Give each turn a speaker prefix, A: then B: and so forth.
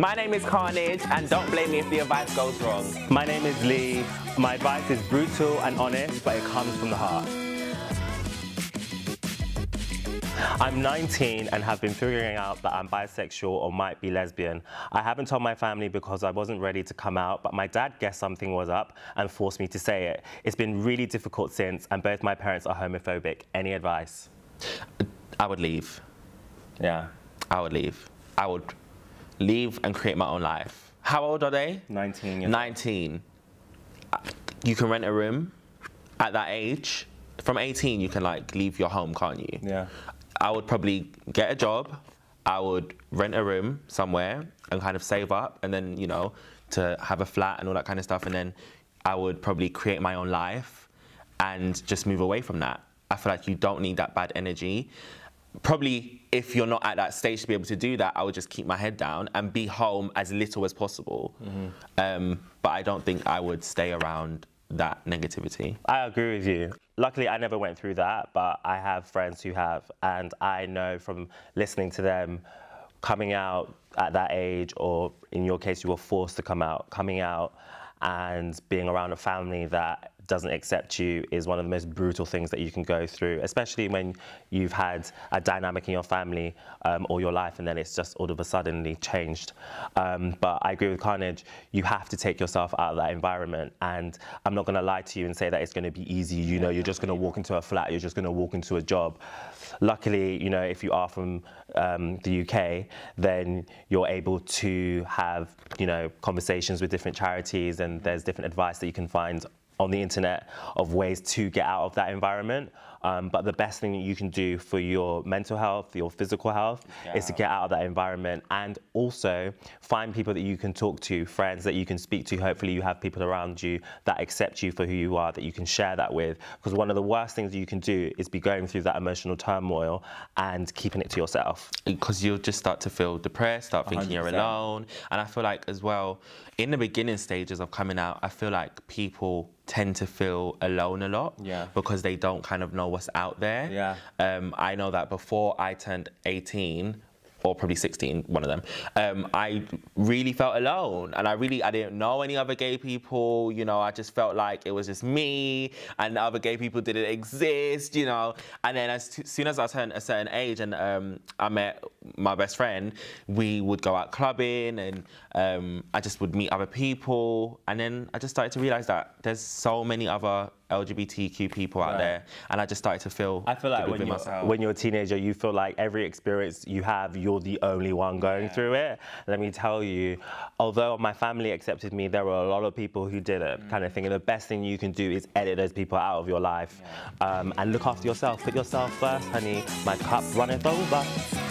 A: My name is Carnage, and don't blame me if the advice goes wrong. My name is Lee. My advice is brutal and honest, but it comes from the heart. I'm 19 and have been figuring out that I'm bisexual or might be lesbian. I haven't told my family because I wasn't ready to come out, but my dad guessed something was up and forced me to say it. It's been really difficult since, and both my parents are homophobic. Any advice? I would leave. Yeah. I would leave. I would leave and create my own life. How old are they? 19. Yeah. 19. Uh, you can rent a room at that age. From 18, you can like leave your home, can't you? Yeah. I would probably get a job. I would rent a room somewhere and kind of save up and then, you know, to have a flat and all that kind of stuff. And then I would probably create my own life and just move away from that. I feel like you don't need that bad energy probably if you're not at that stage to be able to do that, I would just keep my head down and be home as little as possible. Mm-hmm. Um, but I don't think I would stay around that negativity. I agree with you. Luckily, I never went through that, but I have friends who have, and I know from listening to them coming out at that age, or in your case, you were forced to come out, coming out and being around a family that doesn't accept you is one of the most brutal things that you can go through, especially when you've had a dynamic in your family um, all your life and then it's just all of a suddenly changed. Um, but I agree with Carnage, you have to take yourself out of that environment. And I'm not going to lie to you and say that it's going to be easy. You know, you're just going to walk into a flat, you're just going to walk into a job. Luckily, you know, if you are from um, the UK, then you're able to have, you know, conversations with different charities and there's different advice that you can find on the internet of ways to get out of that environment. Um, but the best thing that you can do for your mental health, your physical health, yeah. is to get out of that environment and also find people that you can talk to, friends that you can speak to. Hopefully, you have people around you that accept you for who you are, that you can share that with. Because one of the worst things you can do is be going through that emotional turmoil and keeping it to yourself. Because you'll just start to feel depressed, start thinking you are alone. And I feel like, as well, in the beginning stages of coming out, I feel like people tend to feel alone a lot yeah. because they don't kind of know what's out there. Yeah. Um, I know that before I turned 18, or probably 16, one of them, um, I really felt alone. And I really, I didn't know any other gay people. You know, I just felt like it was just me and other gay people didn't exist, you know. And then as soon as I turned a certain age and um, I met my best friend, we would go out clubbing and um, I just would meet other people. And then I just started to realise that there's so many other LGBTQ people out right. there. And I just started to feel. I feel like when you're, when you're a teenager, you feel like every experience you have, you're the only one going yeah. through it. Let me tell you, although my family accepted me, there were a lot of people who didn't, mm. kind of thing. And the best thing you can do is edit those people out of your life yeah. um, and look after yourself. Put yourself first, honey. My cup runneth over.